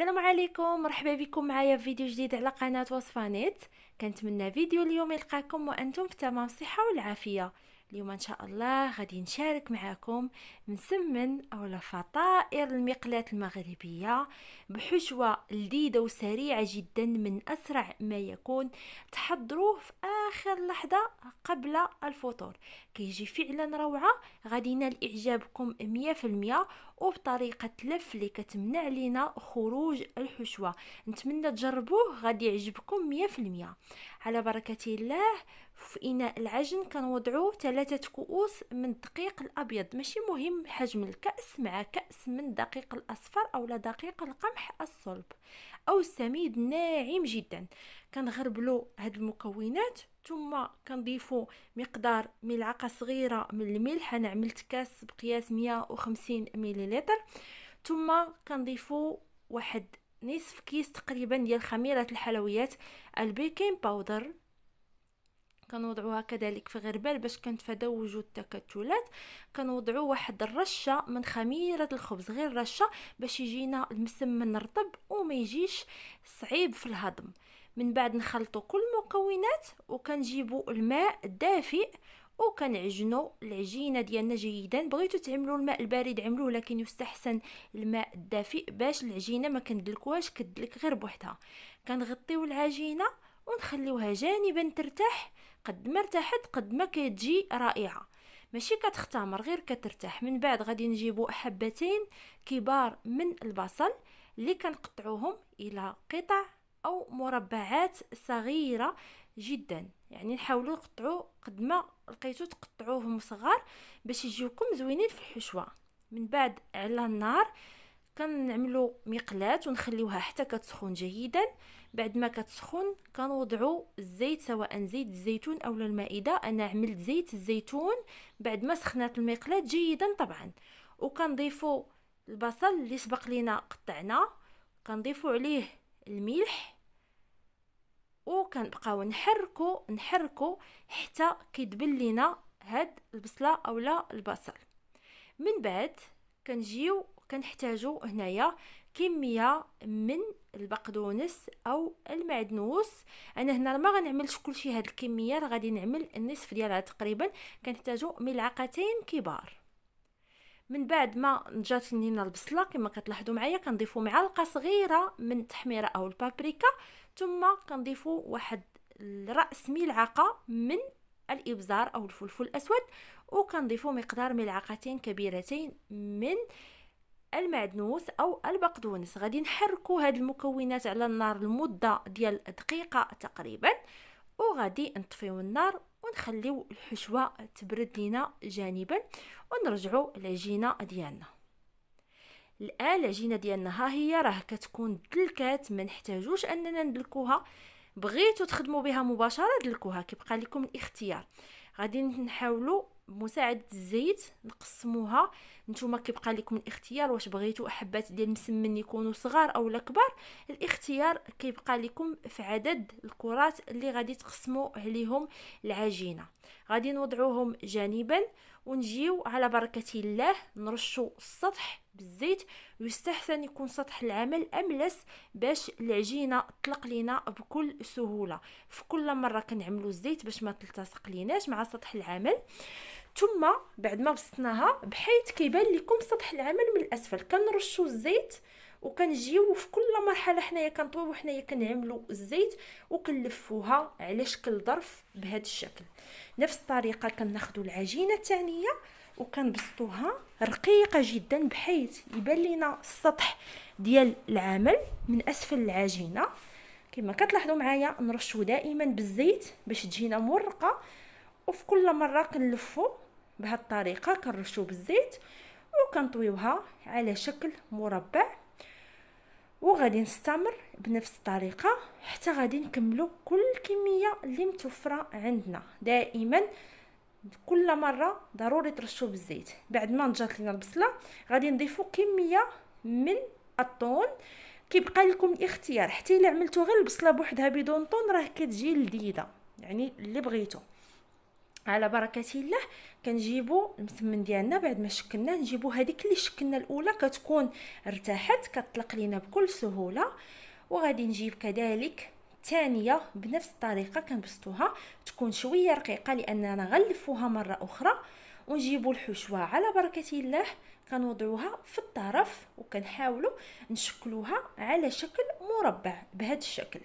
السلام عليكم مرحبا بكم معايا في فيديو جديد على قناه وصفانيت كنتمنى فيديو اليوم يلقاكم وانتم في تمام الصحه والعافيه اليوم ان شاء الله غادي نشارك معكم مسمن اولا فطائر المقلاة المغربية بحشوة لذيذة وسريعة جدا من اسرع ما يكون تحضروه في اخر لحظة قبل الفطور كيجي فعلا روعة غادي ينال اعجابكم 100% وبطريقة لف اللي كتمنع لينا خروج الحشوة نتمنى تجربوه غادي يعجبكم 100% على بركة الله في إناء العجن كنوضعو ثلاثة كؤوس من الدقيق الأبيض ماشي مهم حجم الكأس مع كأس من الدقيق الأصفر أو دقيق القمح الصلب أو السميد ناعم جدا كنغربلو هاد المكونات ثم كنضيفو مقدار ملعقة صغيرة من الملح أنا عملت كاس بقياس 150 مليلتر ثم كنضيفو واحد نصف كيس تقريبا ديال خميره الحلويات البيكين باودر كنوضعوها كذلك في غربال باش كنتفاداو وجود التكتلات كنوضعو واحد الرشه من خميره الخبز غير رشه باش يجينا المسمن رطب وما يجيش صعيب في الهضم من بعد نخلطو كل المكونات وكنجيبو الماء الدافئ وكنعجنوا العجينه ديالنا جيدا بغيتو تعملوا الماء البارد عملوه لكن يستحسن الماء الدافئ باش العجينه ما كندلكوهاش كدلك غير بوحدها كنغطيو العجينه ونخليوها جانبا ترتاح قد ما ارتاحت قد ما كتجي رائعه ماشي كتختمر غير كترتاح من بعد غادي نجيبو حبتين كبار من البصل اللي كنقطعوهم الى قطع او مربعات صغيره جدا يعني نحاولوا نقطعوا قد ما لقيتو تقطعوهم صغار باش يجيوكم زوينين في الحشوه من بعد على النار كنعملوا مقلات ونخليوها حتى كتسخن جيدا بعد ما كتسخن كنوضعوا الزيت سواء زيت الزيتون او المائده انا عملت زيت الزيتون بعد ما سخنات المقلاه جيدا طبعا وكنضيفوا البصل اللي سبق لينا قطعناه كنضيفوا عليه الملح وكنبقاو نحركو نحركو حتى كيدبل لينا هاد البصله اولا البصل من بعد كنجيو كنحتاجو هنايا كميه من البقدونس او المعدنوس انا هنا ما غنعملش كلشي هاد الكميه راه غادي نعمل النصف ديالها تقريبا كنحتاجو ملعقتين كبار من بعد ما نجات لينا البصله كما كتلاحظوا معايا كنضيفوا معلقه صغيره من التحميره او البابريكا ثم كنضيفوا واحد راس ملعقه من الابزار او الفلفل الاسود وكنضيفوا مقدار ملعقتين كبيرتين من المعدنوس او البقدونس غادي نحركوا هاد المكونات على النار لمده ديال دقيقه تقريبا وغادي نطفيو النار ونخليو الحشوه تبرد لينا جانبا ونرجعو العجينه ديالنا الان العجينه ديالنا ها هي راه كتكون دلكات ما نحتاجوش اننا ندلكوها بغيتو تخدموا بها مباشره دلكوها كيبقى لكم الاختيار غادي نحاولوا مساعده الزيت نقسموها نتوما كيبقى لكم الاختيار واش بغيتو حبات ديال المسمن يكونوا صغار اولا كبار الاختيار كيبقى لكم في عدد الكرات اللي غادي تقسموا عليهم العجينه غادي نوضعوهم جانبا ونجيو على بركه الله نرشوا السطح بالزيت يستحسن يكون سطح العمل املس باش العجينه تطلق لينا بكل سهوله في كل مره كنعملو الزيت باش ما تلتصق ليناش مع سطح العمل ثم بعد ما بسطناها بحيث كيبان لكم سطح العمل من الاسفل كنرشوا الزيت وكنجيو في كل مرحله حنايا كنطويو حنايا كنعملوا الزيت وكنلفوها على شكل ظرف بهذا الشكل نفس الطريقه كناخذوا العجينه الثانيه وكنبسطوها رقيقه جدا بحيث يبان لينا السطح ديال العمل من اسفل العجينه كما كتلاحظوا معايا نرشو دائما بالزيت باش تجينا مورقه وفي كل مره كنلفو بهاد الطريقه كنرشو بالزيت وكنطويوها على شكل مربع وغادي نستمر بنفس الطريقه حتى غادي نكملو كل كميه اللي متوفره عندنا دائما كل مره ضروري ترشوا بالزيت بعد ما نجات لينا البصله غادي نضيفوا كميه من الطون كيبقى لكم الاختيار حتى الا عملتو غير البصله بوحدها بدون طون راه كتجي لذيذه يعني اللي بغيتو على بركه الله كنجيبو المسمن ديالنا بعد ما شكلناه نجيبو هذيك اللي شكلنا الاولى كتكون ارتاحت كتطلق لينا بكل سهوله وغادي نجيب كذلك الثانيه بنفس الطريقه كنبسطوها تكون شويه رقيقه لاننا غنلفوها مره اخرى ونجيبوا الحشوه على بركه الله كنوضعوها في الطرف وكنحاولوا نشكلوها على شكل مربع بهذا الشكل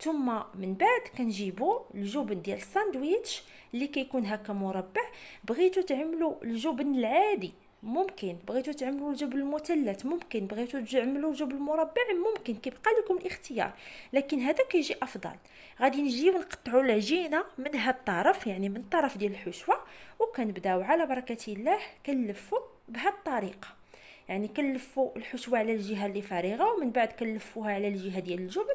ثم من بعد كنجيبوا الجبن ديال الساندويتش اللي كيكون هكا مربع بغيتو تعملوا الجبن العادي ممكن بغيتو تعملوا الجبر المثلث ممكن بغيتو تعملوا الجبر المربع ممكن كيبقى لكم الاختيار لكن هذا كيجي افضل غادي نجيو نقطعوا العجينه من هذا الطرف يعني من الطرف ديال الحشوه وكنبداو على بركه الله كنلفوا بهاد الطريقه يعني كنلفوا الحشوه على الجهه اللي فارغه ومن بعد كنلفوها على الجهه ديال الجبن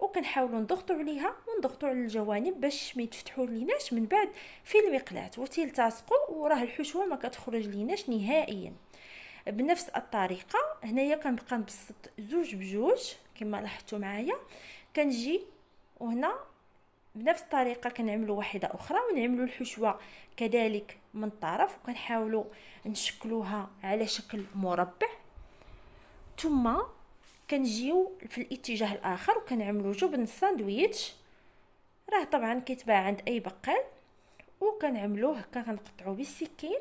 وكنحاولوا نضغطوا عليها ونضغطوا على الجوانب باش ما يتفتحوا ليناش من بعد في المقلاة وتلتصقوا وراه الحشوه ما كتخرج ليناش نهائيا بنفس الطريقه هنايا كنبقى نبسط زوج بجوج كما لاحظتوا معايا كنجي وهنا بنفس الطريقه كنعملو واحده اخرى ونعملو الحشوه كذلك من الطرف وكنحاولو نشكلوها على شكل مربع ثم كنجيو في الاتجاه الاخر وكنعملو جبن الساندويتش راه طبعا كيتباع عند اي بقال وكنعملوه هكا كنقطعو بالسكين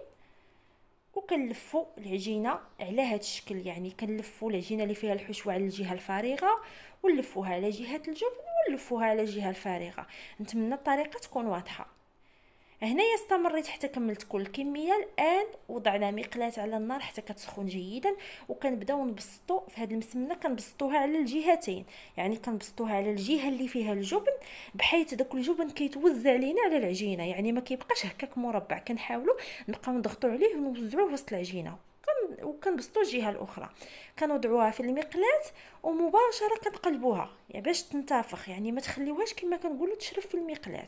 وكنلفو العجينه على هذا الشكل يعني كنلفو العجينه اللي فيها الحشوه على الجهه الفارغه ونلفوها على جهه الجبن نلفوها على جهه الفارغه نتمنى الطريقه تكون واضحه هنايا استمريت حتى كملت كل الكميه الان وضعنا مقلاه على النار حتى كتسخن جيدا وكنبداو نبسطو في هذه المسمنه كنبسطوها على الجهتين يعني كنبسطوها على الجهه اللي فيها الجبن بحيث داك الجبن كيتوزع لينا على العجينه يعني ما كيبقاش هكاك مربع كنحاولوا نبقاو نضغطوا عليه ونوزعوه وسط العجينه وكنبسطوا الجهه الاخرى كنوضعوها في المقلاه ومباشره كنقلبوها يعني باش تنتفخ يعني ما تخليوهاش كما كنقولوا تشرب في المقلاه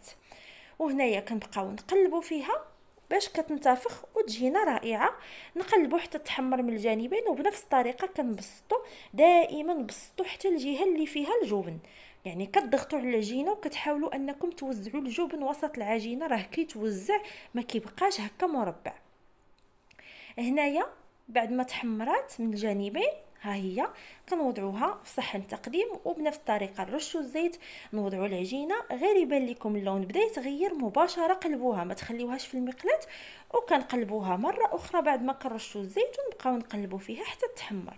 وهنايا كنبقاو نقلبوا فيها باش كتنتفخ وتجينا رائعه نقلبو حتى تحمر من الجانبين وبنفس الطريقه كنبسطو دائما بسطو حتى الجهه اللي فيها الجبن يعني كتضغطوا على العجينه وكتحاولوا انكم توزعوا الجبن وسط العجينه راه كيتوزع ما كيبقاش هكا مربع هنايا بعد ما تحمرات من الجانبين ها هي كنوضعوها في صحن التقديم وبنفس الطريقه الرش الزيت نوضعوا العجينه غير يبان لكم اللون بدا يتغير مباشره قلبوها ما تخليوهاش في المقلاه وكنقلبوها مره اخرى بعد ما كنرشوا الزيت ونبقاو نقلبوا فيها حتى تحمر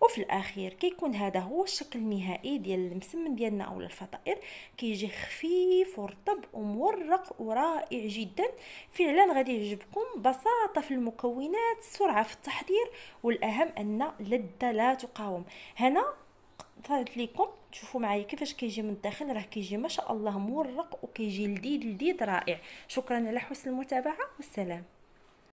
وفي الاخير كيكون هذا هو الشكل النهائي ديال المسمن ديالنا او الفطائر كيجي خفيف ورطب ومورق ورائع جدا فعلا غادي يعجبكم بساطه في المكونات سرعه في التحضير والاهم ان لذه لا تقاوم هنا طلعت لكم تشوفوا معايا كيفاش كيجي من الداخل راه كيجي ما شاء الله مورق وكيجي لذيذ لذيذ رائع شكرا على حسن المتابعه والسلام